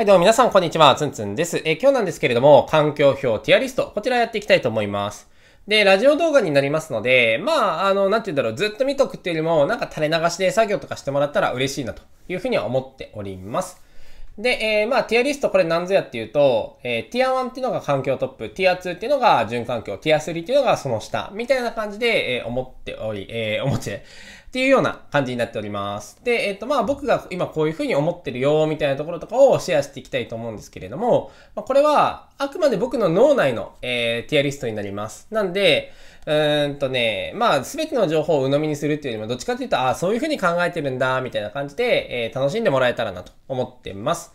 はい、どうも皆さん、こんにちは。つんつんです。え今日なんですけれども、環境表、ティアリスト、こちらやっていきたいと思います。で、ラジオ動画になりますので、まあ、あの、なんて言うんだろう、ずっと見とくっていうよりも、なんか垂れ流しで作業とかしてもらったら嬉しいなというふうには思っております。で、えー、まあ、ティアリストこれ何ぞやっていうと、えー、ティア1っていうのが環境トップ、ティア2っていうのが準環境、ティア3っていうのがその下、みたいな感じで、えー、思っており、えー、思って、っていうような感じになっております。で、えっ、と、まあ、僕が今こういうふうに思ってるよ、みたいなところとかをシェアしていきたいと思うんですけれども、まあ、これは、あくまで僕の脳内の、えー、ティアリストになります。なんで、うーんとね、まあ、すべての情報を鵜呑みにするっていうよりも、どっちかっていうと、ああ、そういうふうに考えてるんだ、みたいな感じで、えー、楽しんでもらえたらなと思ってます。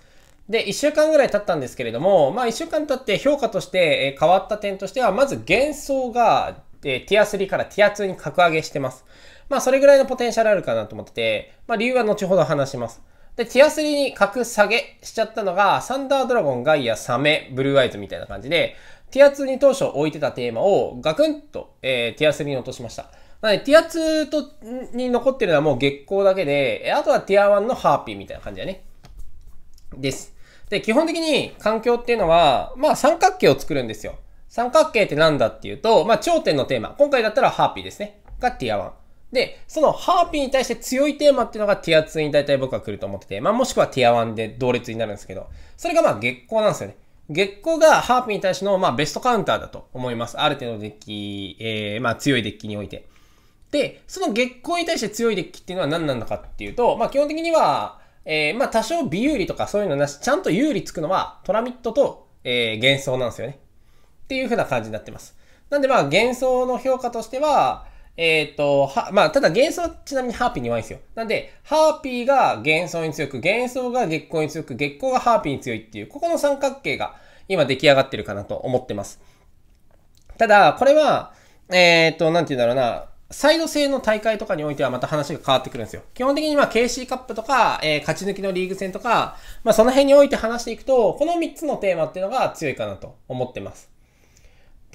で、1週間ぐらい経ったんですけれども、まあ、1週間経って評価として、え変わった点としては、まず幻想が、えー、ティア3からティア2に格上げしてます。まあ、それぐらいのポテンシャルあるかなと思ってて、まあ、理由は後ほど話します。で、ティア3に格下げしちゃったのが、サンダードラゴン、ガイア、サメ、ブルーアイズみたいな感じで、ティア2に当初置いてたテーマをガクンと、えー、ティア3に落としました。なので、ティア2とに残ってるのはもう月光だけで、あとはティア1のハーピーみたいな感じだね。です。で、基本的に環境っていうのは、まあ三角形を作るんですよ。三角形って何だっていうと、まあ頂点のテーマ。今回だったらハーピーですね。がティア1。で、そのハーピーに対して強いテーマっていうのがティア2に大体僕は来ると思ってて、まあもしくはティア1で同列になるんですけど、それがまあ月光なんですよね。月光がハープに対しての、まあ、ベストカウンターだと思います。ある程度デッキ、えー、まあ、強いデッキにおいて。で、その月光に対して強いデッキっていうのは何なのかっていうと、まあ、基本的には、えー、まあ、多少微有利とかそういうのなし、ちゃんと有利つくのは、トラミットと、えー、幻想なんですよね。っていう風な感じになってます。なんで、まあ、幻想の評価としては、えっ、ー、と、は、まあ、ただ幻想ちなみにハーピーに弱いんですよ。なんで、ハーピーが幻想に強く、幻想が月光に強く、月光がハーピーに強いっていう、ここの三角形が今出来上がってるかなと思ってます。ただ、これは、えっ、ー、と、なんて言うんだろうな、サイド制の大会とかにおいてはまた話が変わってくるんですよ。基本的にまあ KC カップとか、えー、勝ち抜きのリーグ戦とか、まあその辺において話していくと、この3つのテーマっていうのが強いかなと思ってます。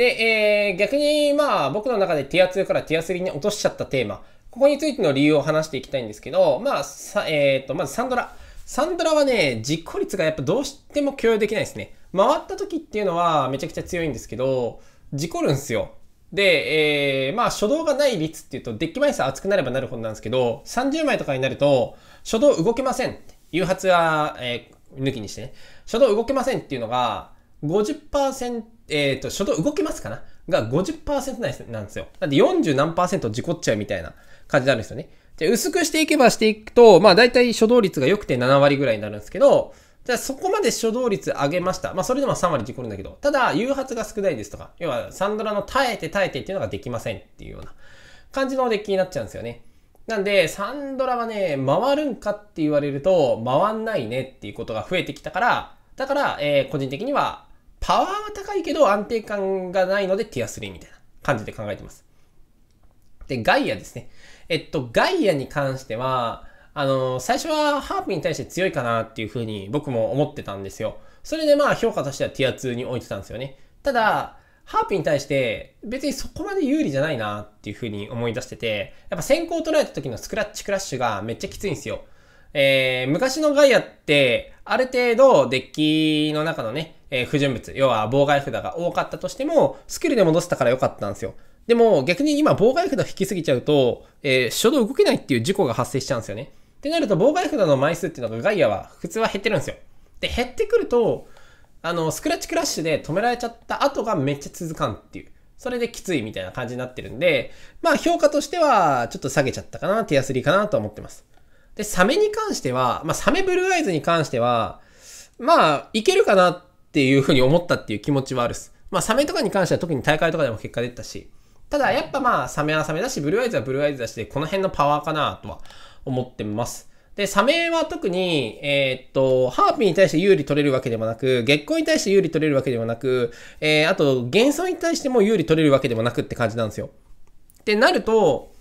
で、えー、逆に、まあ、僕の中でティア2からティア3に落としちゃったテーマ、ここについての理由を話していきたいんですけど、まあ、さえっ、ー、と、まずサンドラ。サンドラはね、実行率がやっぱどうしても共有できないですね。回った時っていうのはめちゃくちゃ強いんですけど、事故るんすよ。で、えー、まあ、初動がない率っていうと、デッキ枚数厚くなればなるほどなんですけど、30枚とかになると、初動動けません。誘発は、えー、抜きにしてね。初動動けませんっていうのが、50%、えっ、ー、と、初動動きますかなが50%なんですよ。だって40何事故っちゃうみたいな感じになるんですよね。じゃ薄くしていけばしていくと、まあ大体初動率が良くて7割ぐらいになるんですけど、じゃあそこまで初動率上げました。まあそれでも3割事故るんだけど、ただ誘発が少ないですとか、要はサンドラの耐えて耐えてっていうのができませんっていうような感じのデッキになっちゃうんですよね。なんで、サンドラはね、回るんかって言われると、回んないねっていうことが増えてきたから、だから、えー、個人的には、パワーは高いけど安定感がないのでティア3みたいな感じで考えてます。で、ガイアですね。えっと、ガイアに関しては、あの、最初はハープに対して強いかなっていうふうに僕も思ってたんですよ。それでまあ評価としてはティア2に置いてたんですよね。ただ、ハープに対して別にそこまで有利じゃないなっていうふうに思い出してて、やっぱ先行取られた時のスクラッチクラッシュがめっちゃきついんですよ。えー、昔のガイアって、ある程度デッキの中のね、えー、不純物、要は妨害札が多かったとしても、スキルで戻せたから良かったんですよ。でも逆に今妨害札引きすぎちゃうと、えー、初動動けないっていう事故が発生しちゃうんですよね。ってなると妨害札の枚数っていうのがガイアは普通は減ってるんですよ。で、減ってくると、あの、スクラッチクラッシュで止められちゃった後がめっちゃ続かんっていう。それできついみたいな感じになってるんで、まあ評価としてはちょっと下げちゃったかな、手すりかなと思ってます。で、サメに関しては、まあサメブルーアイズに関しては、まあいけるかなっていうふうに思ったっていう気持ちはあるっす。まあ、サメとかに関しては特に大会とかでも結果出たし、ただやっぱまあ、サメはサメだし、ブルーアイズはブルーアイズだしこの辺のパワーかなとは思ってます。で、サメは特に、えー、っと、ハーピーに対して有利取れるわけでもなく、月光に対して有利取れるわけでもなく、えー、あと、幻想に対しても有利取れるわけでもなくって感じなんですよ。ってなると、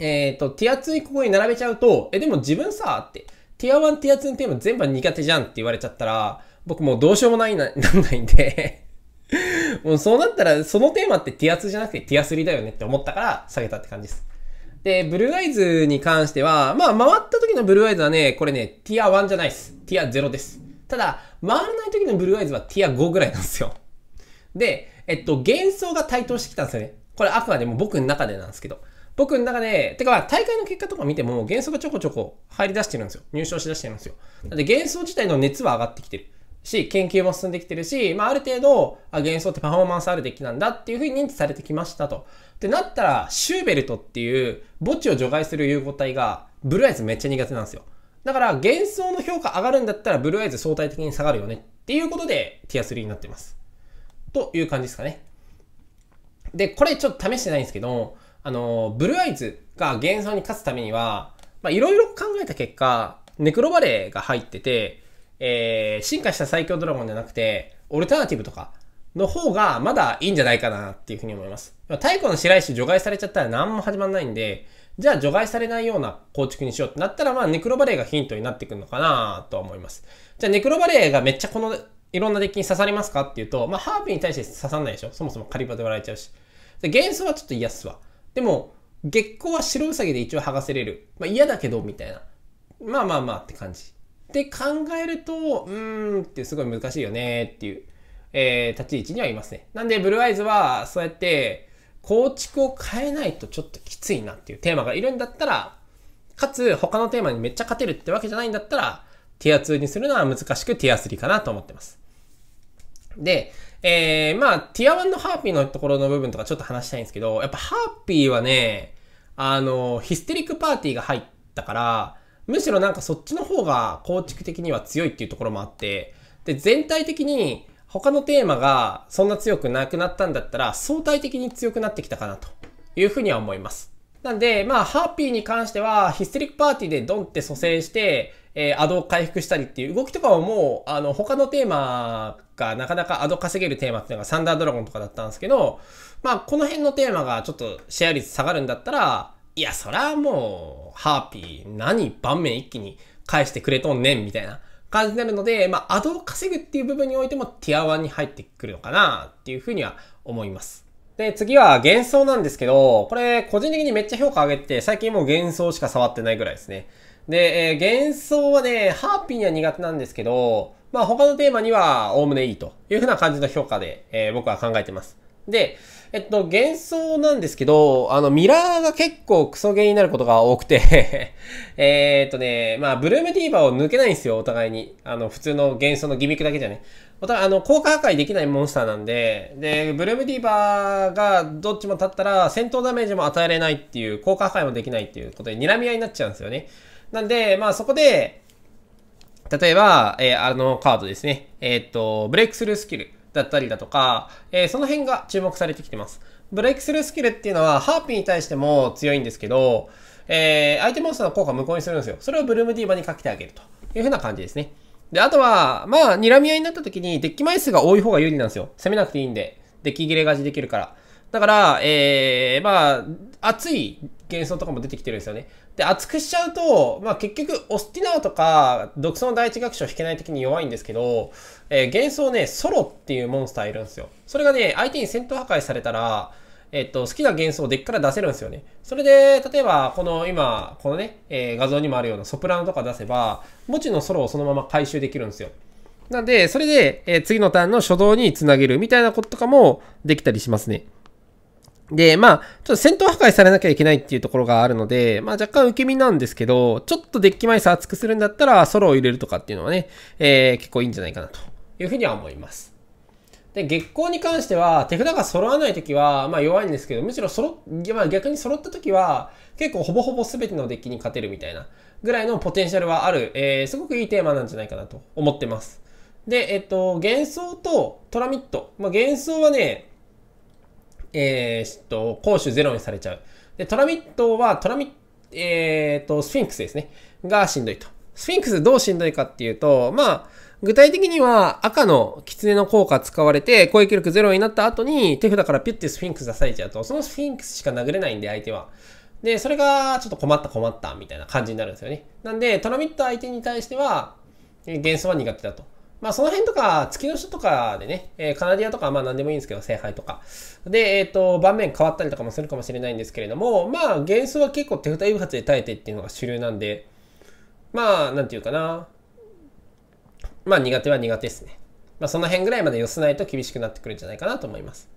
えー、っと、ティア2ここに並べちゃうと、え、でも自分さ、って、ティア1、ティア2のテーマ全部苦手じゃんって言われちゃったら、僕もうどうしようもないな、なんないんで もうそうなったら、そのテーマってティア2じゃなくてティア3だよねって思ったから下げたって感じです。で、ブルーアイズに関しては、まあ回った時のブルーアイズはね、これね、ティア1じゃないです。ティア0です。ただ、回らない時のブルーアイズはティア5ぐらいなんですよ。で、えっと、幻想が台頭してきたんですよね。これあくまでも僕の中でなんですけど。僕の中で、てか大会の結果とか見ても、幻想がちょこちょこ入り出してるんですよ。入賞しだしてるんですよ。だって幻想自体の熱は上がってきてる。し、研究も進んできてるし、まあ、ある程度、あ、幻想ってパフォーマンスある出来なんだっていうふうに認知されてきましたと。ってなったら、シューベルトっていう墓地を除外する融合体が、ブルーアイズめっちゃ苦手なんですよ。だから、幻想の評価上がるんだったら、ブルーアイズ相対的に下がるよねっていうことで、ティア3になってます。という感じですかね。で、これちょっと試してないんですけど、あの、ブルーアイズが幻想に勝つためには、まあ、いろいろ考えた結果、ネクロバレーが入ってて、えー、進化した最強ドラゴンじゃなくて、オルタナティブとかの方がまだいいんじゃないかなっていうふうに思います。太古の白石除外されちゃったら何も始まんないんで、じゃあ除外されないような構築にしようってなったら、まあネクロバレーがヒントになってくるのかなとは思います。じゃあネクロバレーがめっちゃこのいろんなデッキに刺さりますかっていうと、まあハーーに対して刺さんないでしょ。そもそも狩場で割られちゃうし。で、幻想はちょっと嫌っすわ。でも、月光は白ウサギで一応剥がせれる。まあ嫌だけど、みたいな。まあまあまあって感じ。って考えると、うーんってすごい難しいよねっていう、えー、立ち位置にはいますね。なんで、ブルーアイズは、そうやって、構築を変えないとちょっときついなっていうテーマがいるんだったら、かつ、他のテーマにめっちゃ勝てるってわけじゃないんだったら、ティア2にするのは難しくティア3かなと思ってます。で、えー、まあ、ティア1のハーピーのところの部分とかちょっと話したいんですけど、やっぱハーピーはね、あの、ヒステリックパーティーが入ったから、むしろなんかそっちの方が構築的には強いっていうところもあって、で、全体的に他のテーマがそんな強くなくなったんだったら、相対的に強くなってきたかなというふうには思います。なんで、まあ、ハッピーに関しては、ヒステリックパーティーでドンって蘇生して、えー、アドを回復したりっていう動きとかはもう、あの、他のテーマがなかなかアド稼げるテーマっていうのがサンダードラゴンとかだったんですけど、まあ、この辺のテーマがちょっとシェア率下がるんだったら、いや、そらもう、ハーピー、何盤面一気に返してくれとんねん、みたいな感じになるので、まあ、アドを稼ぐっていう部分においてもティア1に入ってくるのかな、っていうふうには思います。で、次は幻想なんですけど、これ、個人的にめっちゃ評価上げて、最近もう幻想しか触ってないぐらいですね。で、えー、幻想はね、ハーピーには苦手なんですけど、まあ他のテーマには概ねいいというふうな感じの評価で、えー、僕は考えてます。で、えっと、幻想なんですけど、あの、ミラーが結構クソゲーになることが多くて えっとね、まあ、ブルームディーバーを抜けないんですよ、お互いに。あの、普通の幻想のギミックだけじゃね。お互い、あの、効果破壊できないモンスターなんで、で、ブルームディーバーがどっちも立ったら、戦闘ダメージも与えれないっていう、効果破壊もできないっていうことで、睨み合いになっちゃうんですよね。なんで、まあ、そこで、例えば、えー、あのカードですね。えっ、と、ブレイクスルースキル。だったりだとか、えー、その辺が注目されてきてます。ブレイクスルースキルっていうのは、ハーピーに対しても強いんですけど、えー、相手モンスターの効果を無効にするんですよ。それをブルームディーバにかけてあげるという風な感じですね。で、あとは、まあ、睨み合いになった時に、デッキ枚数が多い方が有利なんですよ。攻めなくていいんで、デッキ切れ勝ちできるから。だから、えー、まあ、熱い幻想とかも出てきてるんですよね。で、厚くしちゃうと、まあ、結局、オスティナーとか、独創の第一楽章弾けない的に弱いんですけど、えー、幻想ね、ソロっていうモンスターいるんですよ。それがね、相手に戦闘破壊されたら、えっと、好きな幻想をデッキから出せるんですよね。それで、例えば、この今、このね、えー、画像にもあるようなソプラノとか出せば、墓地のソロをそのまま回収できるんですよ。なんで、それで、えー、次のターンの初動につなげるみたいなこととかもできたりしますね。で、まあ、ちょっと戦闘破壊されなきゃいけないっていうところがあるので、まあ若干受け身なんですけど、ちょっとデッキ枚数厚くするんだったら、ソロを入れるとかっていうのはね、えー、結構いいんじゃないかなというふうには思います。で、月光に関しては、手札が揃わないときは、まあ弱いんですけど、むしろ揃っ、まあ逆に揃ったときは、結構ほぼほぼ全てのデッキに勝てるみたいなぐらいのポテンシャルはある、えー、すごくいいテーマなんじゃないかなと思ってます。で、えっと、幻想とトラミット。まあ幻想はね、えー、っと、攻守ゼロにされちゃう。で、トラミットは、トラミえー、っと、スフィンクスですね。がしんどいと。スフィンクスどうしんどいかっていうと、まあ、具体的には赤の狐の効果使われて攻撃力ゼロになった後に手札からピュッてスフィンクス出されちゃうと、そのスフィンクスしか殴れないんで相手は。で、それがちょっと困った困ったみたいな感じになるんですよね。なんで、トラミット相手に対しては、幻想は苦手だと。まあその辺とか、月の人とかでね、えー、カナディアとかまあ何でもいいんですけど、聖杯とか。で、えっ、ー、と、盤面変わったりとかもするかもしれないんですけれども、まあ幻想は結構手札誘発で耐えてっていうのが主流なんで、まあ、なんていうかな。まあ苦手は苦手ですね。まあその辺ぐらいまで寄せないと厳しくなってくるんじゃないかなと思います。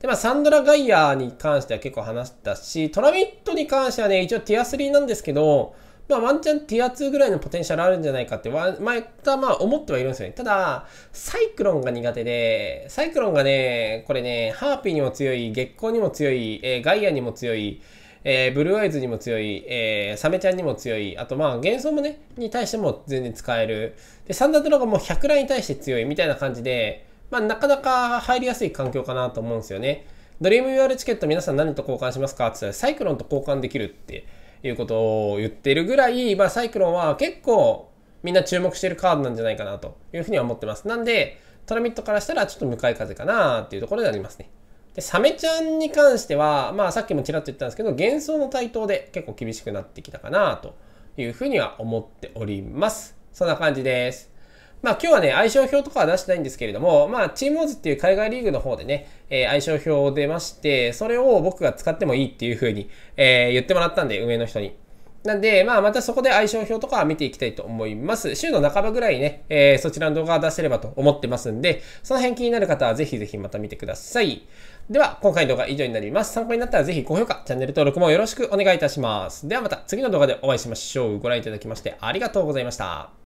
で、まあサンドラ・ガイアに関しては結構話したし、トラミットに関してはね、一応ティア3なんですけど、まあ、ワンチャンティア2ぐらいのポテンシャルあるんじゃないかって、前からまあ思ってはいるんですよね。ただ、サイクロンが苦手で、サイクロンがね、これね、ハーピーにも強い、月光にも強い、えー、ガイアにも強い、えー、ブルーアイズにも強い、えー、サメちゃんにも強い、あとまあ幻想もね、に対しても全然使える。で、サンダードラゴンも100ラインに対して強いみたいな感じで、まあなかなか入りやすい環境かなと思うんですよね。ドリーム UR チケット皆さん何と交換しますかって言ったらサイクロンと交換できるっていうことを言ってるぐらい、まあ、サイクロンは結構みんな注目してるカードなんじゃないかなというふうには思ってます。なんで、トラミットからしたらちょっと向かい風かなっていうところでありますね。で、サメちゃんに関しては、まあさっきもちらっと言ったんですけど、幻想の台頭で結構厳しくなってきたかなというふうには思っております。そんな感じです。まあ今日はね、相性表とかは出してないんですけれども、まあチームオーズっていう海外リーグの方でね、えー、相性表を出まして、それを僕が使ってもいいっていう風に、えー、言ってもらったんで、上の人に。なんで、まあまたそこで相性表とかは見ていきたいと思います。週の半ばぐらいね、えー、そちらの動画を出せればと思ってますんで、その辺気になる方はぜひぜひまた見てください。では、今回の動画は以上になります。参考になったらぜひ高評価、チャンネル登録もよろしくお願いいたします。ではまた次の動画でお会いしましょう。ご覧いただきましてありがとうございました。